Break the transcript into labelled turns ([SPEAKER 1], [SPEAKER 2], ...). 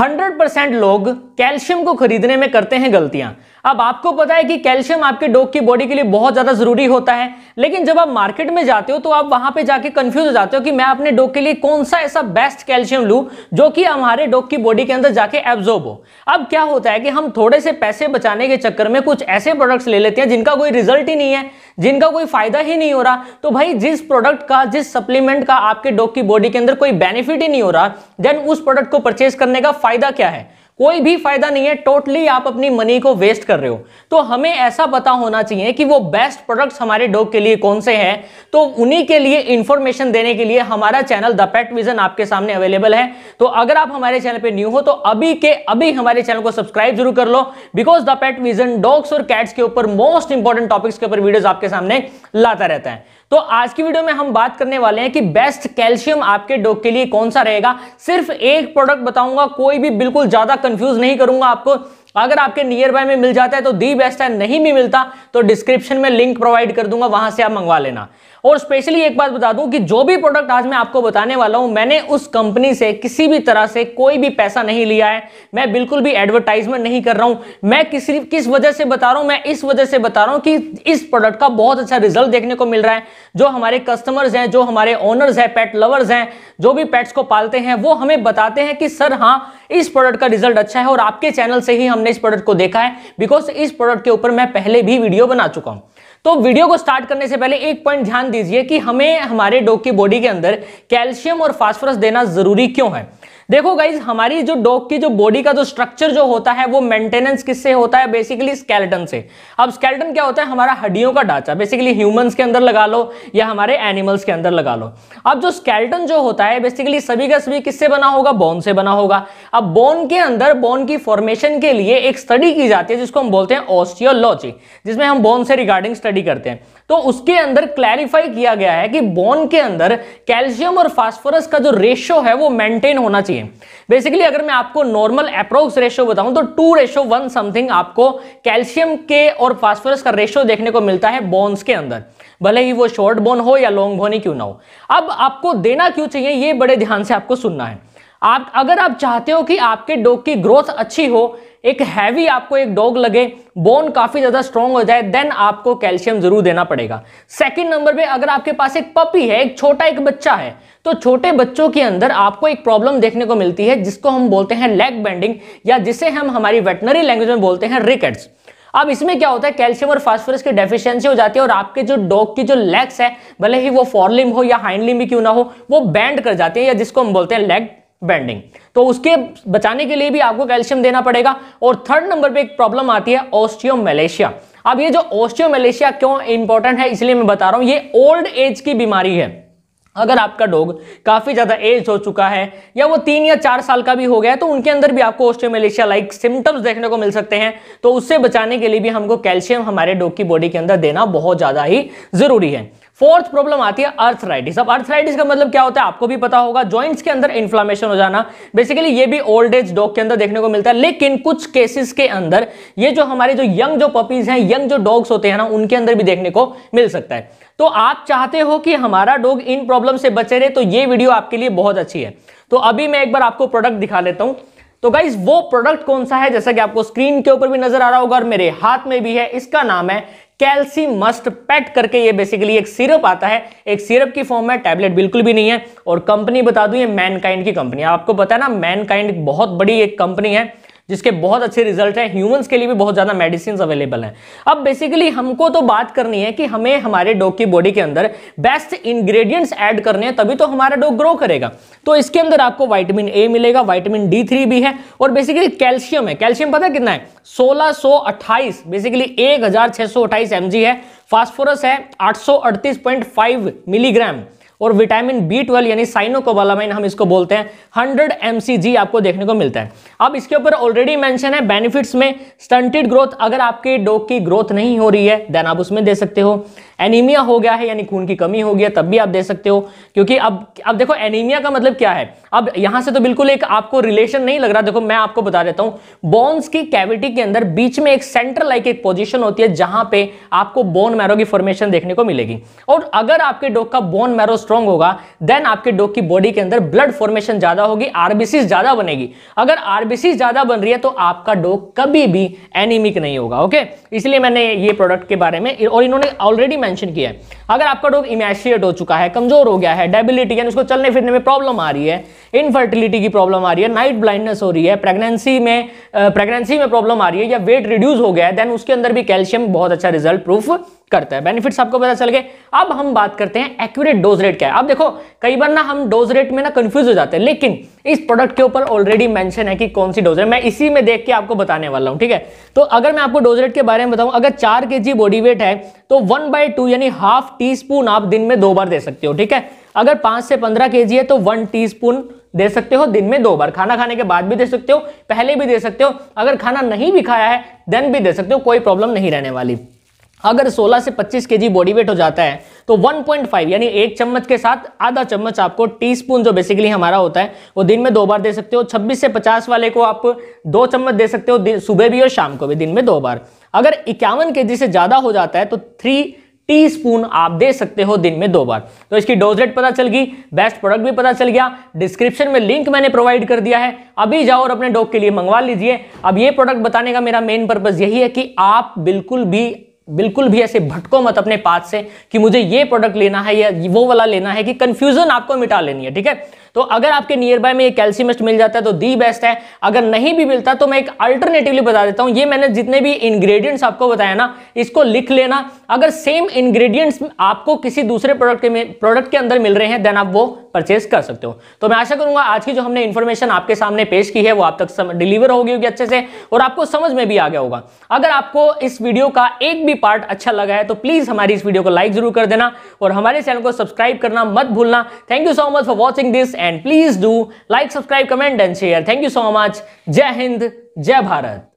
[SPEAKER 1] 100 percent लोग calcium को खरीदने में करते हैं गलतियां अब आपको पता है कि कैल्शियम आपके डॉग की बॉडी के लिए बहुत ज़्यादा ज़रूरी होता है लेकिन जब आप मार्केट में जाते हो तो आप वहां पे जाके कंफ्यूज हो जाते हो कि मैं अपने डॉग के लिए कौन सा ऐसा बेस्ट कैल्शियम लू जो कि हमारे डॉग की बॉडी के अंदर जाके एब्जॉर्ब हो अब क्या होता है कि हम थोड़े से पैसे बचाने के चक्कर में कुछ ऐसे प्रोडक्ट्स ले लेते हैं जिनका कोई रिजल्ट ही नहीं है जिनका कोई फायदा ही नहीं हो रहा तो भाई जिस प्रोडक्ट का जिस सप्लीमेंट का आपके डॉग की बॉडी के अंदर कोई बेनिफिट ही नहीं हो रहा देन उस प्रोडक्ट को परचेज करने का फायदा क्या है कोई भी फायदा नहीं है टोटली आप अपनी मनी को वेस्ट कर रहे हो तो हमें ऐसा पता होना चाहिए कि वो बेस्ट प्रोडक्ट्स हमारे डॉग के लिए कौन से हैं तो उन्हीं के लिए इंफॉर्मेशन देने के लिए हमारा चैनल द पेट विजन आपके सामने अवेलेबल है तो अगर आप हमारे चैनल पर न्यू हो तो अभी के अभी हमारे चैनल को सब्सक्राइब जरूर कर लो because the pet vision dogs और कैट्स के ऊपर मोस्ट इंपॉर्टेंट टॉपिक्स के ऊपर वीडियोज आपके सामने लाता रहता है तो आज की वीडियो में हम बात करने वाले हैं कि बेस्ट कैल्शियम आपके डॉग के लिए कौन सा रहेगा सिर्फ एक प्रोडक्ट बताऊंगा कोई भी बिल्कुल ज्यादा कंफ्यूज नहीं करूंगा आपको अगर आपके नियर बाय में मिल जाता है तो दी बेस्ट है नहीं भी मिलता तो डिस्क्रिप्शन में लिंक प्रोवाइड कर दूंगा वहां से आप मंगवा लेना और स्पेशली एक बात बता दूं कि जो भी प्रोडक्ट आज मैं आपको बताने वाला हूं मैंने उस कंपनी से किसी भी तरह से कोई भी पैसा नहीं लिया है मैं बिल्कुल भी एडवर्टाइजमेंट नहीं कर रहा हूं मैं किसी किस वजह से बता रहा हूं मैं इस वजह से बता रहा हूं कि इस प्रोडक्ट का बहुत अच्छा रिजल्ट देखने को मिल रहा है जो हमारे कस्टमर्स हैं जो हमारे ओनर्स हैं पेट लवर्स हैं जो भी पेट्स को पालते हैं वो हमें बताते हैं कि सर हाँ इस प्रोडक्ट का रिजल्ट अच्छा है और आपके चैनल से ही हमने इस प्रोडक्ट को देखा है बिकॉज इस प्रोडक्ट के ऊपर मैं पहले भी वीडियो बना चुका हूं तो वीडियो को स्टार्ट करने से पहले एक पॉइंट ध्यान दीजिए कि हमें हमारे डॉग की बॉडी के अंदर कैल्शियम और फास्फोरस देना जरूरी क्यों है देखो गाइज हमारी जो डॉग की जो बॉडी का जो स्ट्रक्चर जो होता है वो मेंटेनेंस किससे होता है बेसिकली स्केल्टन से अब स्केल्टन क्या होता है हमारा हड्डियों का ढांचा बेसिकली ह्यूमंस के अंदर लगा लो या हमारे एनिमल्स के अंदर लगा लो अब जो स्केल्टन जो होता है बेसिकली सभी का सभी किससे बना होगा बोन से बना होगा अब बोन के अंदर बोन की फॉर्मेशन के लिए एक स्टडी की जाती है जिसको हम बोलते हैं ऑस्टियोलॉजी जिसमें हम बोन से रिगार्डिंग स्टडी करते हैं तो उसके अंदर क्लैरिफाई किया गया है कि बोन के अंदर कैल्शियम और फॉस्फोरस का जो रेशियो है वो मेंटेन होना चाहिए चाहिए बेसिकली अगर मैं आपको नॉर्मल अप्रोक्स रेशो बताऊं तो टू रेशो वन समथिंग आपको कैल्शियम के और फास्फोरस का रेशो देखने को मिलता है बोन्स के अंदर भले ही वो शॉर्ट बोन हो या लॉन्ग बोन ही क्यों ना हो अब आपको देना क्यों चाहिए ये बड़े ध्यान से आपको सुनना है आप अगर आप चाहते हो कि आपके डॉग की ग्रोथ अच्छी हो एक हैवी आपको एक डॉग लगे बोन काफी ज्यादा स्ट्रांग हो जाए देन आपको कैल्शियम जरूर देना पड़ेगा सेकंड नंबर पे अगर आपके पास एक पपी है एक छोटा एक बच्चा है तो छोटे बच्चों के अंदर आपको एक प्रॉब्लम देखने को मिलती है जिसको हम बोलते हैं लेग बेंडिंग या जिसे हम हमारी वेटनरी लैंग्वेज में बोलते हैं रिकेट्स अब इसमें क्या होता है कैल्शियम और फास्फोरस की डेफिशिएंसी हो जाती है और आपके जो डॉग की जो लेग्स है भले ही वो फॉरलिम हो या हाइंड लिम भी क्यों ना हो वो बैंड कर जाते हैं या जिसको हम बोलते हैं लेग बेंडिंग तो उसके बचाने के लिए भी आपको कैल्शियम देना पड़ेगा और थर्ड नंबर पर एक प्रॉब्लम आती है ऑस्टियोमलेशिया अब ये जो ऑस्टियोमलेशिया क्यों इंपॉर्टेंट है इसलिए मैं बता रहा हूं ये ओल्ड एज की बीमारी है अगर आपका डॉग काफ़ी ज़्यादा एज हो चुका है या वो तीन या चार साल का भी हो गया है तो उनके अंदर भी आपको ऑस्ट्रोमलेशिया लाइक सिम्टम्स देखने को मिल सकते हैं तो उससे बचाने के लिए भी हमको कैल्शियम हमारे डॉग की बॉडी के अंदर देना बहुत ज़्यादा ही ज़रूरी है फोर्थ प्रॉब्लम आती है अर्थराइटिस अब अर्थराइटिस का मतलब क्या होता है आपको भी पता होगा जॉइंट्स के अंदर इन्फ्लामेशन हो जाना बेसिकली ये भी ओल्ड एज डॉग के अंदर देखने को मिलता है लेकिन कुछ केसेस के अंदर ये जो हमारे जो यंग जो पपीज हैं यंग जो डॉग्स होते हैं ना उनके अंदर भी देखने को मिल सकता है तो आप चाहते हो कि हमारा डॉग इन प्रॉब्लम से बचे रहे तो ये वीडियो आपके लिए बहुत अच्छी है तो अभी मैं एक बार आपको प्रोडक्ट दिखा लेता हूँ तो गाइज वो प्रोडक्ट कौन सा है जैसा कि आपको स्क्रीन के ऊपर भी नजर आ रहा होगा और मेरे हाथ में भी है इसका नाम है कैल्सी मस्ट पैट करके ये बेसिकली एक सिरप आता है एक सिरप की फॉर्म में टैबलेट बिल्कुल भी नहीं है और कंपनी बता दूं ये मैनकाइंड की कंपनी आपको पता है ना मैनकाइंड बहुत बड़ी एक कंपनी है जिसके बहुत अच्छे रिजल्ट हैं ह्यूमंस के लिए भी बहुत ज़्यादा मेडिसिन अवेलेबल हैं अब बेसिकली हमको तो बात करनी है कि हमें हमारे डॉग की बॉडी के अंदर बेस्ट इंग्रेडिएंट्स ऐड करने हैं तभी तो हमारा डॉग ग्रो करेगा तो इसके अंदर आपको वाइटामिन ए मिलेगा वाइटामिन डी थ्री भी है और बेसिकली कैल्शियम है कैल्शियम पता कितना है 1628 बेसिकली एक हजार है फॉस्फोरस है आठ मिलीग्राम और विटामिन बी ट्वेल्व यानी साइनोकोबालामाइन हम इसको बोलते हैं हंड्रेड एम आपको देखने को मिलता है अब इसके ऊपर ऑलरेडी मैंशन है बेनिफिट्स में स्टंटेड ग्रोथ अगर आपके डॉग की ग्रोथ नहीं हो रही है देन आप उसमें दे सकते हो एनीमिया हो गया है यानी खून की कमी हो गई है तब भी आप दे सकते हो क्योंकि अब अब देखो एनीमिया का मतलब क्या है अब यहां से तो बिल्कुल एक आपको रिलेशन नहीं लग रहा देखो मैं आपको बता देता हूं बोन्स की कैविटी के अंदर बीच में एक सेंटर लाइक एक पोजीशन होती है जहां पे आपको बोन मैरो की फॉर्मेशन देखने को मिलेगी और अगर आपके डॉग का बोन मैरो स्ट्रांग होगा देन आपके डॉग की बॉडी के अंदर ब्लड फॉर्मेशन ज्यादा होगी आरबीसी ज्यादा बनेगी अगर आरबीसी ज्यादा बन रही है तो आपका डॉग कभी भी एनिमिक नहीं होगा ओके इसलिए मैंने ये प्रोडक्ट के बारे में और इन्होंने ऑलरेडी मेंशन किया है अगर आपका डॉग इमेशिएट हो चुका है कमजोर हो गया है डेबिलिटी यानी उसको चलने फिरने में प्रॉब्लम आ रही है इनफर्टिलिटी की प्रॉब्लम आ रही है नाइट ब्लाइंडनेस हो रही है प्रेगनेंसी में प्रेगनेंसी में प्रॉब्लम आ रही है या वेट रिड्यूस हो गया है देन उसके अंदर भी कैल्शियम बहुत अच्छा रिजल्ट प्रूफ करता है बेनिफिट्स आपको पता चल गए अब हम बात करते हैं एक्यूरेट डोज रेट क्या है आप देखो कई बार ना हम डोज रेट में ना कंफ्यूज हो जाते हैं लेकिन इस प्रोडक्ट के ऊपर ऑलरेडी मेंशन है कि कौन सी डोज है मैं इसी में देख के आपको बताने वाला हूं ठीक है तो अगर मैं आपको डोज रेट के बारे में बताऊं अगर चार के जी बॉडी वेट है तो वन बाय टू यानी हाफ टी स्पून आप दिन में दो बार दे सकते हो ठीक है अगर पांच से पंद्रह के है तो वन टी स्पून दे सकते हो दिन में दो बार खाना खाने के बाद भी दे सकते हो पहले भी दे सकते हो अगर खाना नहीं भी खाया है देन भी दे सकते हो कोई प्रॉब्लम नहीं रहने वाली अगर 16 से 25 के बॉडी वेट हो जाता है तो 1.5 यानी एक चम्मच के साथ आधा चम्मच आपको टीस्पून जो बेसिकली हमारा होता है वो दिन में दो बार दे सकते हो 26 से 50 वाले को आप दो चम्मच दे सकते हो सुबह भी और शाम को भी दिन में दो बार अगर इक्यावन के से ज़्यादा हो जाता है तो थ्री टीस्पून आप दे सकते हो दिन में दो बार तो इसकी डोज रेट पता चल गई बेस्ट प्रोडक्ट भी पता चल गया डिस्क्रिप्शन में लिंक मैंने प्रोवाइड कर दिया है अभी जाओ और अपने डॉग के लिए मंगवा लीजिए अब ये प्रोडक्ट बताने का मेरा मेन पर्पज यही है कि आप बिल्कुल भी बिल्कुल भी ऐसे भटको मत अपने पास से कि मुझे ये प्रोडक्ट लेना है या वो वाला लेना है कि कंफ्यूजन आपको मिटा लेनी है ठीक है तो अगर आपके नियर बाय में ये कैल्सियमस्ट मिल जाता है तो दी बेस्ट है अगर नहीं भी मिलता तो मैं एक अल्टरनेटिवली बता देता हूं ये मैंने जितने भी इंग्रेडिएंट्स आपको बताया ना इसको लिख लेना अगर सेम इंग्रेडिएंट्स आपको किसी दूसरे प्रोडक्ट के प्रोडक्ट के अंदर मिल रहे हैं देन आप वो परचेज कर सकते हो तो मैं आशा करूंगा आज की जो हमने इन्फॉर्मेशन आपके सामने पेश की है वो आप तक डिलीवर होगी होगी अच्छे से और आपको समझ में भी आ गया होगा अगर आपको इस वीडियो का एक भी पार्ट अच्छा लगा है तो प्लीज हमारी इस वीडियो को लाइक जरूर कर देना और हमारे चैनल को सब्सक्राइब करना मत भूलना thank you so much for watching this and please do like subscribe comment and share thank you so much जय हिंद जय भारत